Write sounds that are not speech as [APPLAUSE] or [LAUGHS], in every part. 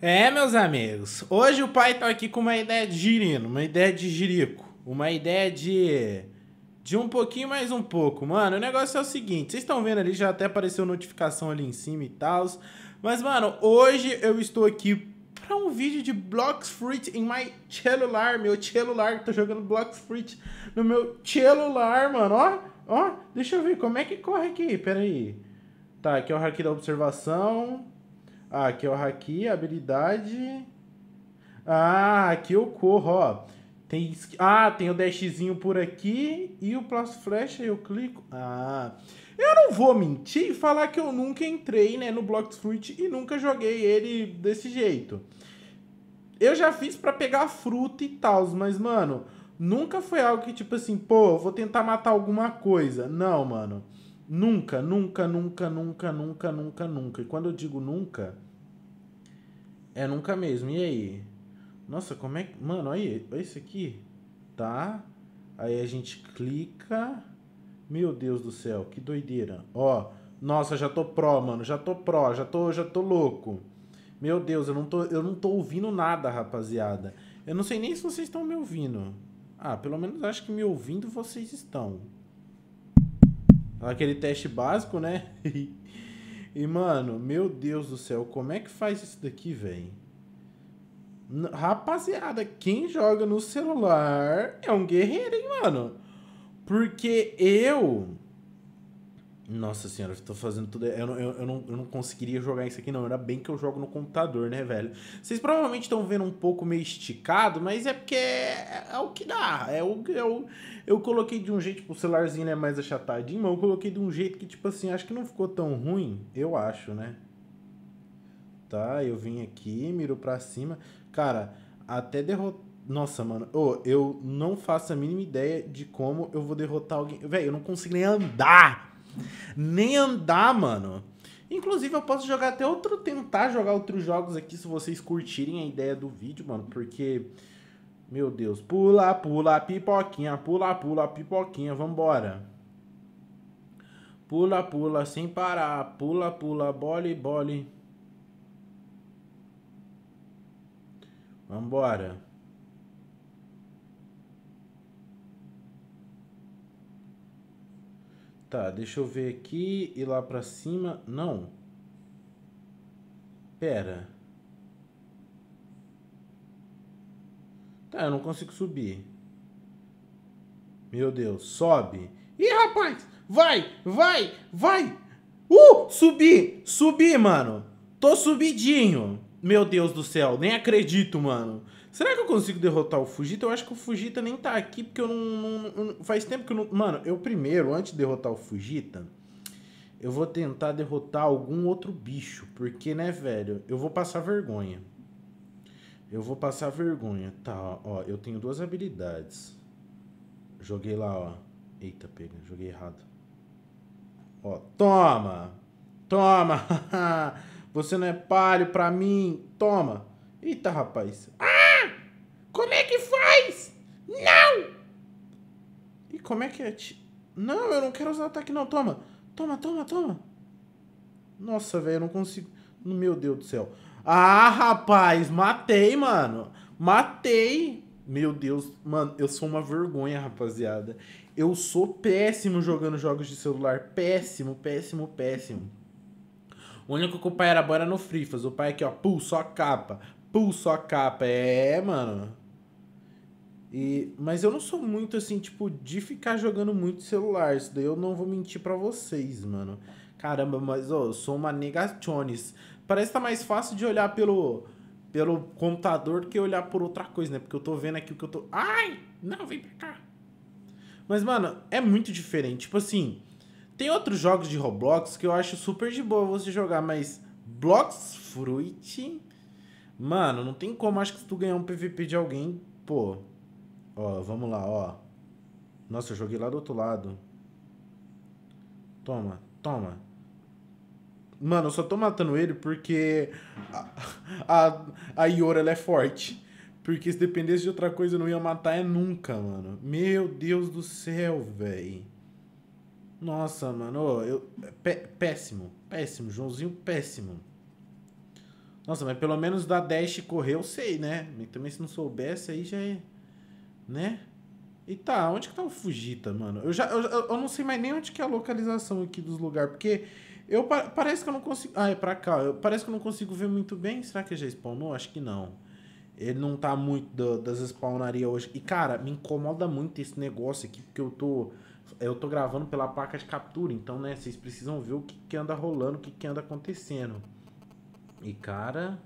É, meus amigos, hoje o pai tá aqui com uma ideia de girino, uma ideia de girico, uma ideia de. de um pouquinho mais um pouco. Mano, o negócio é o seguinte: vocês estão vendo ali, já até apareceu notificação ali em cima e tal. Mas, mano, hoje eu estou aqui para um vídeo de Blocks Fruit em my celular, meu celular, tô jogando Blocks Fruit no meu celular, mano, ó, ó, deixa eu ver como é que corre aqui, pera aí. Tá, aqui é o hack da observação. Ah, aqui é o haki, habilidade. Ah, aqui eu corro, ó. Tem, ah, tem o dashzinho por aqui e o plus aí eu clico. Ah, eu não vou mentir e falar que eu nunca entrei né, no Blox Fruit e nunca joguei ele desse jeito. Eu já fiz para pegar fruta e tal, mas, mano, nunca foi algo que tipo assim, pô, vou tentar matar alguma coisa. Não, mano. Nunca, nunca, nunca, nunca, nunca, nunca, nunca. E quando eu digo nunca, é nunca mesmo. E aí? Nossa, como é que. Mano, aí, olha isso aqui. Tá? Aí a gente clica. Meu Deus do céu, que doideira. Ó, nossa, já tô pró, mano. Já tô pró, já tô, já tô louco. Meu Deus, eu não tô, eu não tô ouvindo nada, rapaziada. Eu não sei nem se vocês estão me ouvindo. Ah, pelo menos acho que me ouvindo vocês estão. Aquele teste básico, né? [LAUGHS] e, mano, meu Deus do céu, como é que faz isso daqui, velho? Rapaziada, quem joga no celular é um guerreiro, hein, mano? Porque eu nossa senhora, estou fazendo tudo. Eu não, eu, eu, não, eu não conseguiria jogar isso aqui, não. Era bem que eu jogo no computador, né, velho? Vocês provavelmente estão vendo um pouco meio esticado, mas é porque é, é, é o que dá. É o, é eu coloquei de um jeito, tipo, o celularzinho é mais achatadinho, mas eu coloquei de um jeito que, tipo assim, acho que não ficou tão ruim. Eu acho, né? Tá, eu vim aqui, miro pra cima. Cara, até derrotar. Nossa, mano, oh, eu não faço a mínima ideia de como eu vou derrotar alguém. Velho, eu não consigo nem andar nem andar, mano. Inclusive, eu posso jogar até outro. Tentar jogar outros jogos aqui se vocês curtirem a ideia do vídeo, mano. Porque. Meu Deus. Pula, pula, pipoquinha. Pula, pula, pipoquinha. Vambora. Pula, pula, sem parar. Pula, pula, bole, bole. Vambora. Tá, deixa eu ver aqui e lá pra cima. Não. Pera. Tá, eu não consigo subir. Meu Deus, sobe. Ih, rapaz! Vai, vai, vai! Uh, subi, subi, mano. Tô subidinho. Meu Deus do céu, nem acredito, mano. Será que eu consigo derrotar o Fujita? Eu acho que o Fujita nem tá aqui, porque eu não. não, não faz tempo que eu não. Mano, eu primeiro, antes de derrotar o Fujita, eu vou tentar derrotar algum outro bicho. Porque, né, velho? Eu vou passar vergonha. Eu vou passar vergonha. Tá, ó, eu tenho duas habilidades. Joguei lá, ó. Eita, pega, joguei errado. Ó, toma! Toma! [LAUGHS] Você não é palho pra mim! Toma! Eita, rapaz! Ah! Não! E como é que é? Não, eu não quero usar o ataque, não. Toma! Toma, toma, toma! Nossa, velho, eu não consigo. Meu Deus do céu. Ah, rapaz, matei, mano. Matei. Meu Deus, mano, eu sou uma vergonha, rapaziada. Eu sou péssimo jogando jogos de celular. Péssimo, péssimo, péssimo. O único que o pai era bom era no Frifas. O pai aqui, ó, pulso a capa. Pulso a capa. É, mano. E, mas eu não sou muito assim, tipo, de ficar jogando muito celular. Isso daí eu não vou mentir para vocês, mano. Caramba, mas ó, eu sou uma negachones. Parece que tá mais fácil de olhar pelo, pelo computador do que olhar por outra coisa, né? Porque eu tô vendo aqui o que eu tô. Ai! Não, vem pra cá! Mas, mano, é muito diferente. Tipo assim, tem outros jogos de Roblox que eu acho super de boa você jogar, mas Blocks Fruit. Mano, não tem como. Acho que se tu ganhar um PVP de alguém, pô, Ó, vamos lá, ó. Nossa, eu joguei lá do outro lado. Toma, toma. Mano, eu só tô matando ele porque a, [LAUGHS] a, a Yora ela é forte. Porque se dependesse de outra coisa, eu não ia matar é nunca, mano. Meu Deus do céu, velho. Nossa, mano. Eu, péssimo. Péssimo. Joãozinho, péssimo. Nossa, mas pelo menos da dash correr eu sei, né? Também se não soubesse aí já é né? E tá, onde que tá o Fujita, mano? Eu já eu, eu não sei mais nem onde que é a localização aqui dos lugares, porque eu parece que eu não consigo, ah, é para cá. Eu, parece que eu não consigo ver muito bem. Será que já spawnou? Acho que não. Ele não tá muito do, das spawnarias hoje. E cara, me incomoda muito esse negócio aqui, porque eu tô eu tô gravando pela placa de captura, então né, vocês precisam ver o que, que anda rolando, o que, que anda acontecendo. E cara,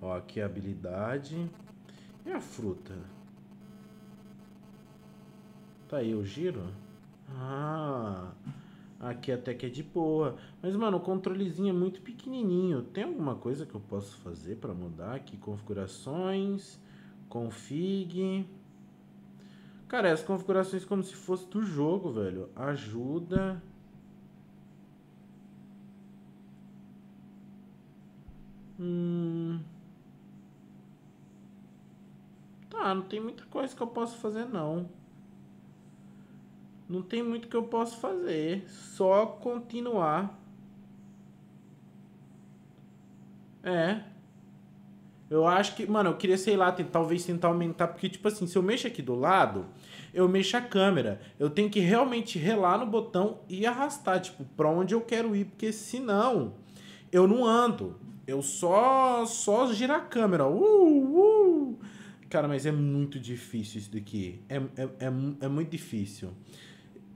ó, aqui a habilidade. E a fruta? Tá aí o giro? Ah, aqui até que é de boa. Mas, mano, o controlezinho é muito pequenininho. Tem alguma coisa que eu posso fazer pra mudar aqui? Configurações, config... Cara, as configurações como se fosse do jogo, velho. Ajuda... Hum... Tá, não tem muita coisa que eu posso fazer, não não tem muito que eu posso fazer, só continuar. É. Eu acho que, mano, eu queria, sei lá, talvez tentar aumentar, porque, tipo assim, se eu mexo aqui do lado, eu mexo a câmera. Eu tenho que realmente relar no botão e arrastar, tipo, pra onde eu quero ir, porque senão eu não ando. Eu só, só girar a câmera. Uh, uh. Cara, mas é muito difícil isso daqui. É, é, é, é muito difícil.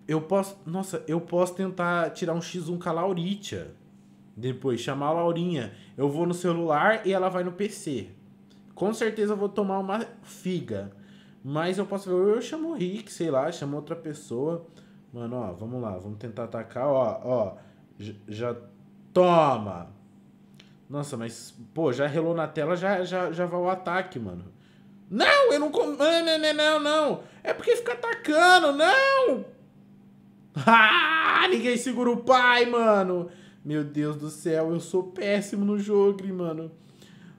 Eu posso. Nossa, eu posso tentar tirar um X1 com a Lauritia. Depois, chamar a Laurinha. Eu vou no celular e ela vai no PC. Com certeza eu vou tomar uma figa. Mas eu posso ver. Eu chamo o Rick, sei lá, chamo outra pessoa. Mano, ó, vamos lá, vamos tentar atacar, ó, ó. Já. Toma! Nossa, mas, pô, já relou na tela, já, já, já vai o ataque, mano. Não, eu não. Não, não, não, não. É porque fica atacando, não! [LAUGHS] Ah, ninguém segura o pai, mano. Meu Deus do céu, eu sou péssimo no jogo, mano.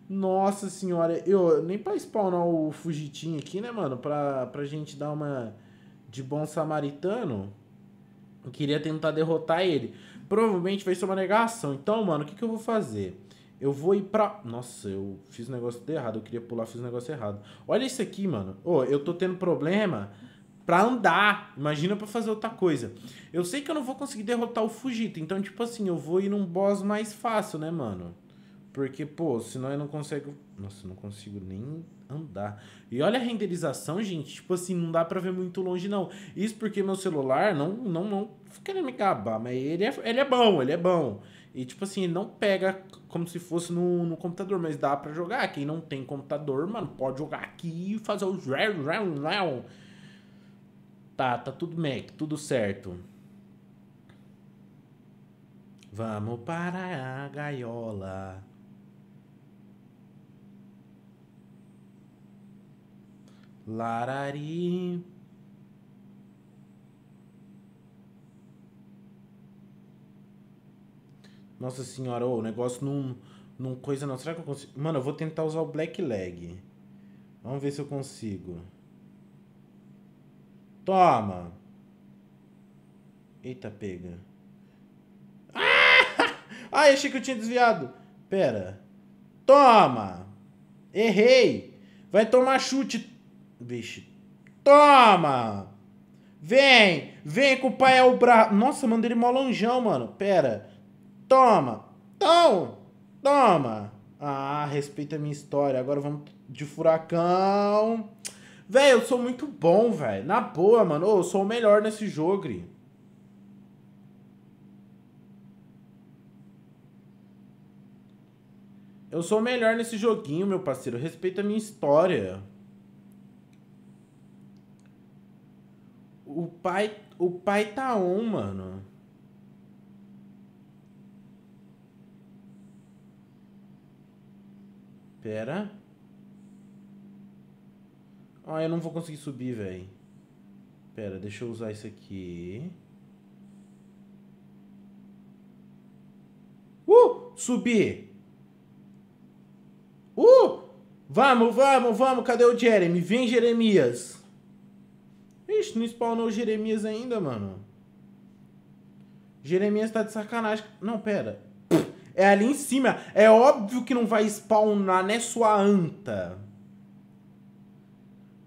Nossa senhora, eu nem pra spawnar o fugitinho aqui, né, mano? Pra, pra gente dar uma de bom samaritano. Eu queria tentar derrotar ele. Provavelmente vai ser uma negação. Então, mano, o que, que eu vou fazer? Eu vou ir pra... Nossa, eu fiz o negócio errado. Eu queria pular, fiz o negócio errado. Olha isso aqui, mano. Ô, oh, eu tô tendo problema para andar, imagina para fazer outra coisa. Eu sei que eu não vou conseguir derrotar o Fujita, então tipo assim, eu vou ir num boss mais fácil, né, mano? Porque, pô, senão eu não consigo. Nossa, eu não consigo nem andar. E olha a renderização, gente. Tipo assim, não dá pra ver muito longe, não. Isso porque meu celular não. Não, não. Querendo me gabar, mas ele é, ele é bom, ele é bom. E, tipo assim, ele não pega como se fosse no, no computador, mas dá pra jogar. Quem não tem computador, mano, pode jogar aqui e fazer o. Tá, tá tudo Mac, tudo certo. Vamos para a gaiola. Larari. Nossa senhora, oh, o negócio não, não coisa não. Será que eu consigo? Mano, eu vou tentar usar o black leg. Vamos ver se eu consigo. Toma. Eita, pega. Ah! [LAUGHS] achei que eu tinha desviado. Pera. Toma. Errei. Vai tomar chute. Vixe. Toma. Vem. Vem com o pai é o bra... Nossa, mandei ele mó lonjão, mano. Pera. Toma. Então. Toma. Ah, respeita a minha história. Agora vamos de furacão. Velho, eu sou muito bom, velho. Na boa, mano. eu sou o melhor nesse jogo, gri. Eu sou o melhor nesse joguinho, meu parceiro. Respeita a minha história. O pai, o pai tá on, mano. Pera. Ah, eu não vou conseguir subir, velho. Pera, deixa eu usar isso aqui. Uh! Subi! Uh! Vamos, vamos, vamos! Cadê o Jeremy? Vem, Jeremias! Ixi, não spawnou o Jeremias ainda, mano. Jeremias tá de sacanagem. Não, pera. É ali em cima. É óbvio que não vai spawnar, né, sua anta?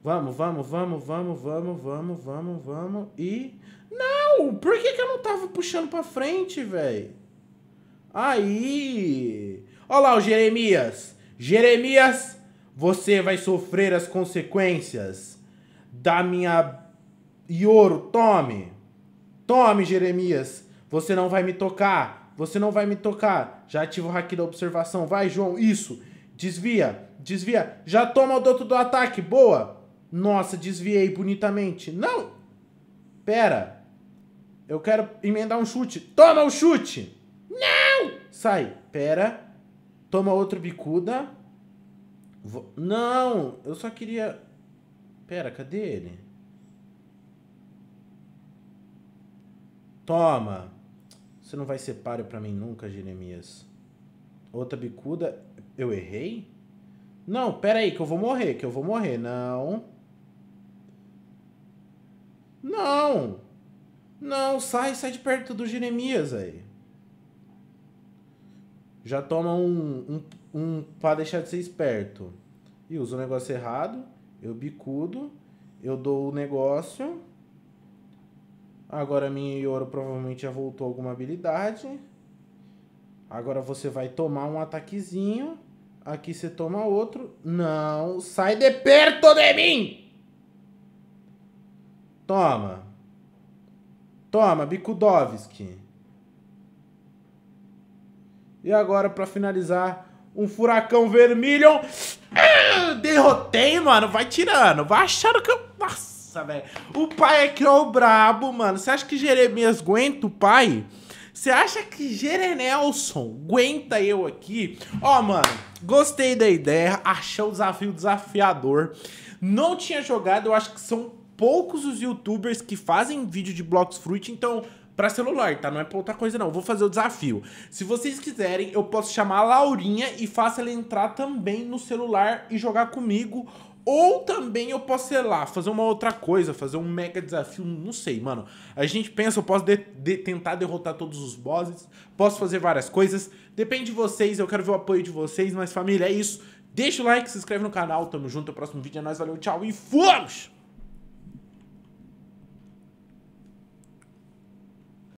Vamos, vamos, vamos, vamos, vamos, vamos, vamos, vamos. E. Não! Por que, que eu não tava puxando pra frente, velho? Aí! Olha lá o Jeremias! Jeremias, você vai sofrer as consequências da minha Ioro. Tome! Tome, Jeremias! Você não vai me tocar! Você não vai me tocar! Já ativa o hack da observação. Vai, João! Isso! Desvia! Desvia! Já toma o doto do ataque! Boa! Nossa, desviei bonitamente. Não! Pera. Eu quero emendar um chute. Toma o um chute! Não! Sai. Pera. Toma outro bicuda. Vou... Não! Eu só queria... Pera, cadê ele? Toma! Você não vai ser páreo pra mim nunca, Jeremias. Outra bicuda. Eu errei? Não, pera aí, que eu vou morrer, que eu vou morrer. Não. Não. Não, sai, sai de perto do Jeremias aí. Já toma um, um, um para deixar de ser esperto. E usa o negócio errado, eu bicudo, eu dou o negócio. Agora minha Yoro provavelmente já voltou alguma habilidade. Agora você vai tomar um ataquezinho. Aqui você toma outro. Não, sai de perto de mim! Toma. Toma, Bikudovski. E agora, para finalizar, um furacão vermelho. Ah, derrotei, mano. Vai tirando. Vai achando que eu... Nossa, velho. O pai é que é o brabo, mano. Você acha que Jeremias aguenta o pai? Você acha que Jerenelson aguenta eu aqui? Ó, oh, mano, gostei da ideia. Achei o desafio desafiador. Não tinha jogado. Eu acho que são poucos os youtubers que fazem vídeo de blocos fruit, então para celular, tá? Não é pra outra coisa, não. Vou fazer o desafio. Se vocês quiserem, eu posso chamar a Laurinha e faço ela entrar também no celular e jogar comigo. Ou também eu posso, sei lá, fazer uma outra coisa, fazer um mega desafio, não sei, mano. A gente pensa, eu posso de, de, tentar derrotar todos os bosses, posso fazer várias coisas. Depende de vocês, eu quero ver o apoio de vocês, mas família, é isso. Deixa o like, se inscreve no canal, tamo junto, o próximo vídeo é nóis, valeu, tchau e fomos!